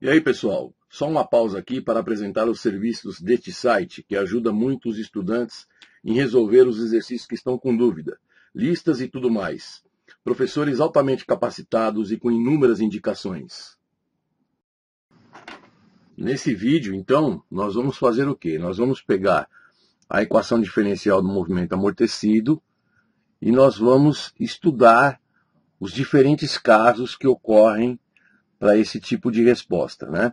E aí, pessoal, só uma pausa aqui para apresentar os serviços deste site, que ajuda muito os estudantes em resolver os exercícios que estão com dúvida, listas e tudo mais. Professores altamente capacitados e com inúmeras indicações. Nesse vídeo, então, nós vamos fazer o quê? Nós vamos pegar a equação diferencial do movimento amortecido e nós vamos estudar os diferentes casos que ocorrem para esse tipo de resposta, né?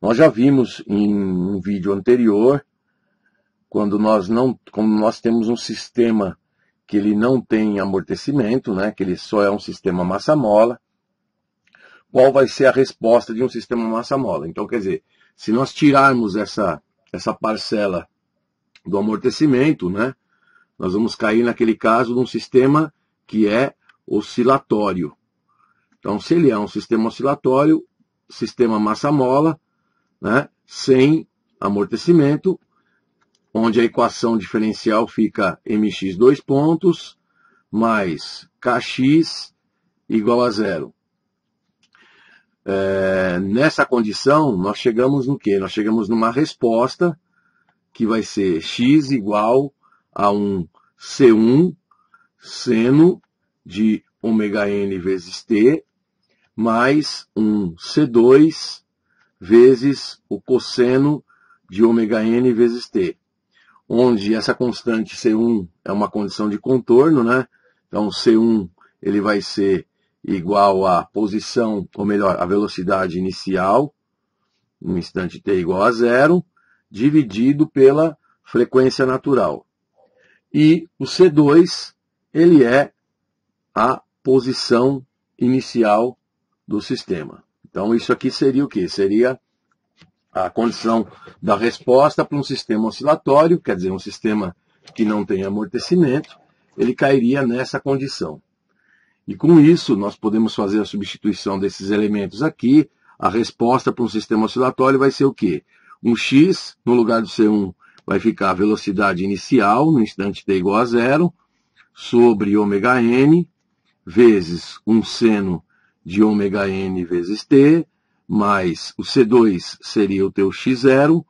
Nós já vimos em um vídeo anterior, quando nós não, quando nós temos um sistema que ele não tem amortecimento, né, que ele só é um sistema massa-mola, qual vai ser a resposta de um sistema massa-mola? Então, quer dizer, se nós tirarmos essa, essa parcela do amortecimento, né, nós vamos cair naquele caso de um sistema que é oscilatório, então, se ele é um sistema oscilatório, sistema massa-mola, né, sem amortecimento, onde a equação diferencial fica mx dois pontos mais kx igual a zero. É, nessa condição, nós chegamos no quê? Nós chegamos numa resposta que vai ser x igual a um C1 seno de ωn n vezes t mais um C2 vezes o cosseno de ômega n vezes t, onde essa constante C1 é uma condição de contorno, né? Então C1 ele vai ser igual à posição, ou melhor, à velocidade inicial, no instante t igual a zero, dividido pela frequência natural. E o C2, ele é a posição inicial do sistema. Então, isso aqui seria o que? Seria a condição da resposta para um sistema oscilatório, quer dizer, um sistema que não tem amortecimento, ele cairia nessa condição. E com isso, nós podemos fazer a substituição desses elementos aqui. A resposta para um sistema oscilatório vai ser o quê? Um x, no lugar do C1, vai ficar a velocidade inicial, no instante t igual a zero, sobre ωn, n, vezes um seno de ômega n vezes t, mais o C2 seria o teu x0,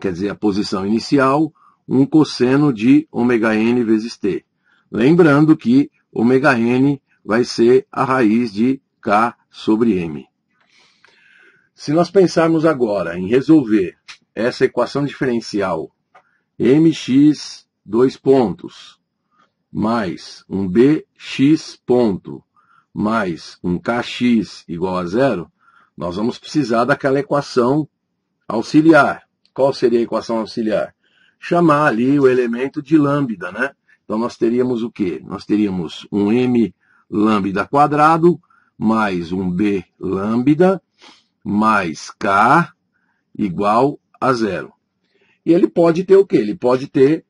quer dizer, a posição inicial, um cosseno de ômega n vezes t. Lembrando que ômega n vai ser a raiz de k sobre m. Se nós pensarmos agora em resolver essa equação diferencial mx dois pontos mais um bx ponto mais um kx igual a zero, nós vamos precisar daquela equação auxiliar. Qual seria a equação auxiliar? Chamar ali o elemento de lambda, né? Então nós teríamos o quê? Nós teríamos um m lambda quadrado mais um b lambda mais k igual a zero. E ele pode ter o quê? Ele pode ter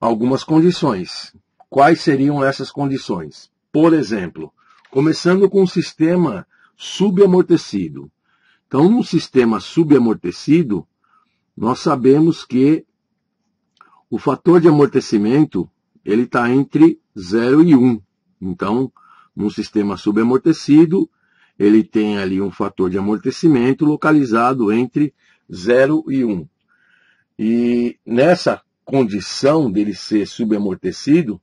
algumas condições. Quais seriam essas condições? Por exemplo, Começando com o sistema subamortecido. Então, no sistema subamortecido, nós sabemos que o fator de amortecimento ele está entre 0 e 1. Um. Então, num sistema subamortecido, ele tem ali um fator de amortecimento localizado entre 0 e 1. Um. E nessa condição dele ser subamortecido,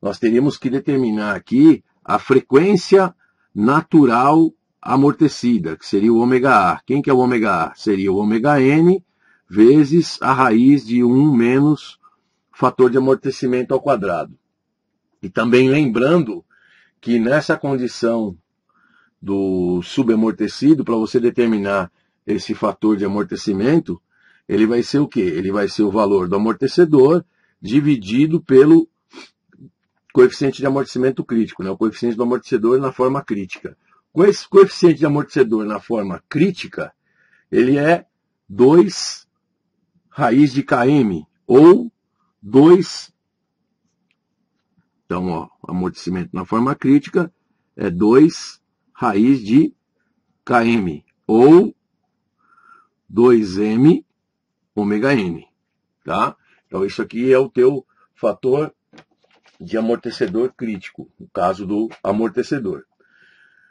nós teríamos que determinar aqui a frequência natural amortecida, que seria o ômega A. Quem que é o ômega A? Seria o ômega N vezes a raiz de 1 menos fator de amortecimento ao quadrado. E também lembrando que nessa condição do subamortecido, para você determinar esse fator de amortecimento, ele vai ser o quê? Ele vai ser o valor do amortecedor dividido pelo coeficiente de amortecimento crítico, né? o coeficiente do amortecedor na forma crítica. Com esse coeficiente de amortecedor na forma crítica, ele é 2 raiz de Km, ou 2. Então, ó, amortecimento na forma crítica é 2 raiz de Km, ou 2m ômega n. Tá? Então, isso aqui é o teu fator de amortecedor crítico, o caso do amortecedor.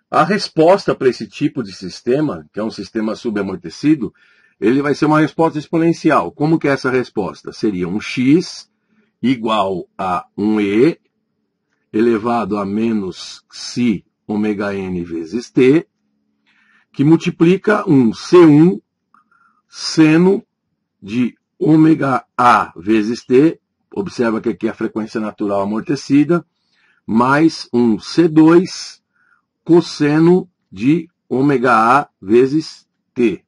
A resposta para esse tipo de sistema, que é um sistema subamortecido, ele vai ser uma resposta exponencial. Como que é essa resposta? Seria um x igual a um e elevado a menos si ômega n vezes t, que multiplica um C1 seno de ômega A vezes T observa que aqui é a frequência natural amortecida, mais um C2 cosseno de ômega A vezes T.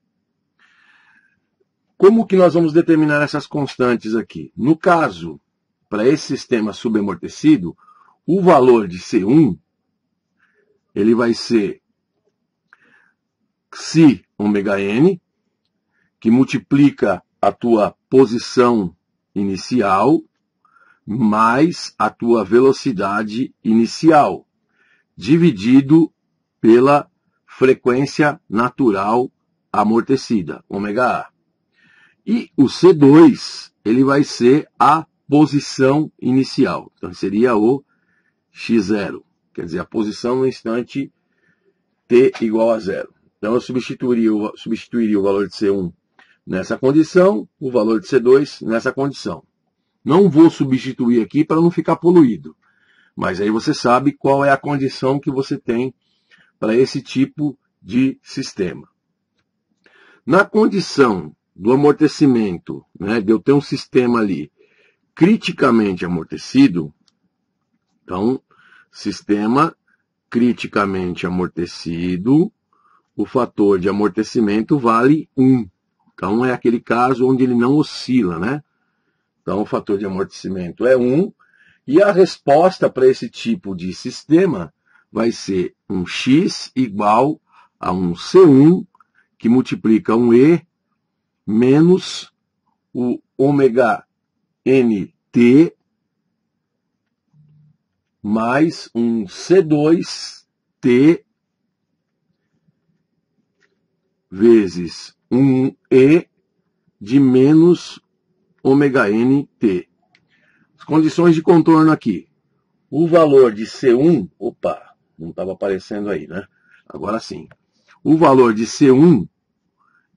Como que nós vamos determinar essas constantes aqui? No caso, para esse sistema subamortecido, o valor de C1 ele vai ser Xi ômega n, que multiplica a tua posição inicial mais a tua velocidade inicial, dividido pela frequência natural amortecida, ωa E o C2, ele vai ser a posição inicial. Então seria o x0, quer dizer, a posição no instante t igual a zero. Então eu substituiria, eu substituiria o valor de C1 nessa condição, o valor de C2 nessa condição. Não vou substituir aqui para não ficar poluído. Mas aí você sabe qual é a condição que você tem para esse tipo de sistema. Na condição do amortecimento, né, de eu ter um sistema ali criticamente amortecido, então, sistema criticamente amortecido, o fator de amortecimento vale 1. Então, é aquele caso onde ele não oscila, né? Então, o fator de amortecimento é 1, e a resposta para esse tipo de sistema vai ser um x igual a um C1 que multiplica um E menos o ômega NT mais um C2T vezes um E de menos T. As condições de contorno aqui. O valor de C1, opa, não estava aparecendo aí, né? Agora sim. O valor de C1,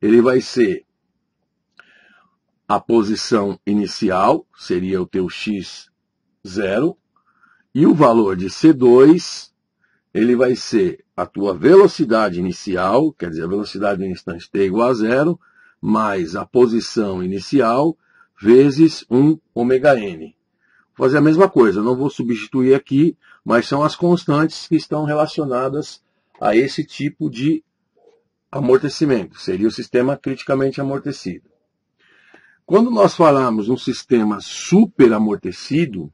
ele vai ser a posição inicial, seria o teu x0, e o valor de C2, ele vai ser a tua velocidade inicial, quer dizer, a velocidade no instante t é igual a zero, mais a posição inicial, vezes 1 ômega n. Vou fazer a mesma coisa, não vou substituir aqui, mas são as constantes que estão relacionadas a esse tipo de amortecimento. Seria o sistema criticamente amortecido. Quando nós falamos um sistema superamortecido,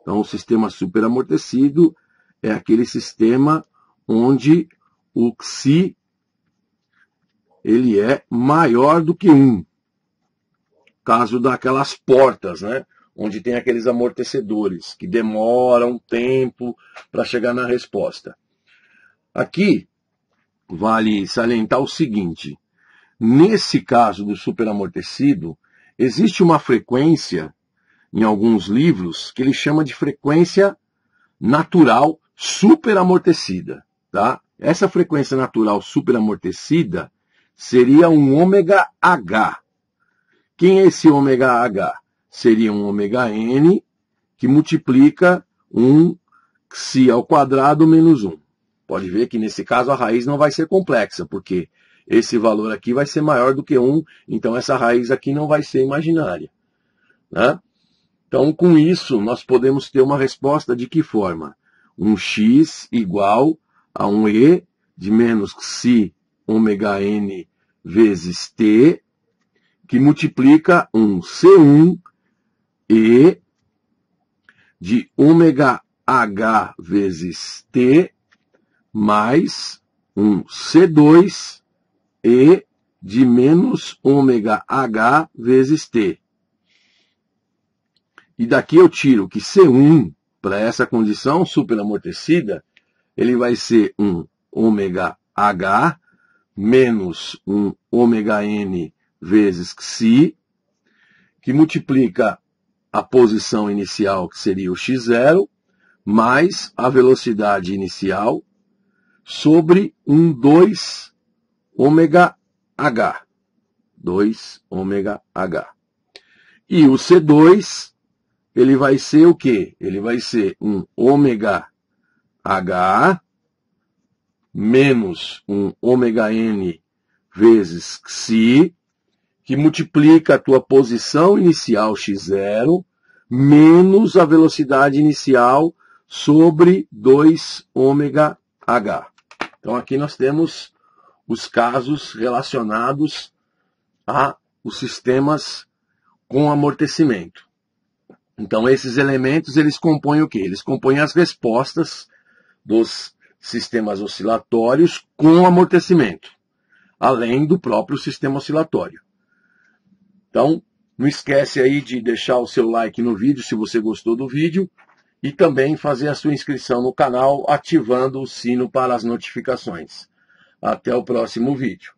então o sistema superamortecido é aquele sistema onde o xi ele é maior do que 1 caso daquelas portas, né? Onde tem aqueles amortecedores que demoram tempo para chegar na resposta. Aqui vale salientar o seguinte: nesse caso do superamortecido, existe uma frequência em alguns livros que ele chama de frequência natural superamortecida, tá? Essa frequência natural superamortecida seria um ômega H, quem é esse ômega H? Seria um ômega N que multiplica 1 xi ao quadrado menos 1. Pode ver que nesse caso a raiz não vai ser complexa, porque esse valor aqui vai ser maior do que 1, então essa raiz aqui não vai ser imaginária. Né? Então, com isso, nós podemos ter uma resposta de que forma? Um x igual a um e de menos xi ômega n vezes t que multiplica um C1 E de ômega H vezes T mais um C2 E de menos ômega H vezes T. E daqui eu tiro que C1, para essa condição superamortecida, ele vai ser um ômega H menos um ômega N vezes Xi, que multiplica a posição inicial, que seria o x0, mais a velocidade inicial sobre um 2 ômega h. 2 ômega h. E o C2, ele vai ser o quê? Ele vai ser um ômega h menos um ômega n vezes xi que multiplica a tua posição inicial x0 menos a velocidade inicial sobre 2 ômega h. Então aqui nós temos os casos relacionados a os sistemas com amortecimento. Então esses elementos eles compõem o que? Eles compõem as respostas dos sistemas oscilatórios com amortecimento, além do próprio sistema oscilatório. Então, não esquece aí de deixar o seu like no vídeo se você gostou do vídeo e também fazer a sua inscrição no canal ativando o sino para as notificações. Até o próximo vídeo.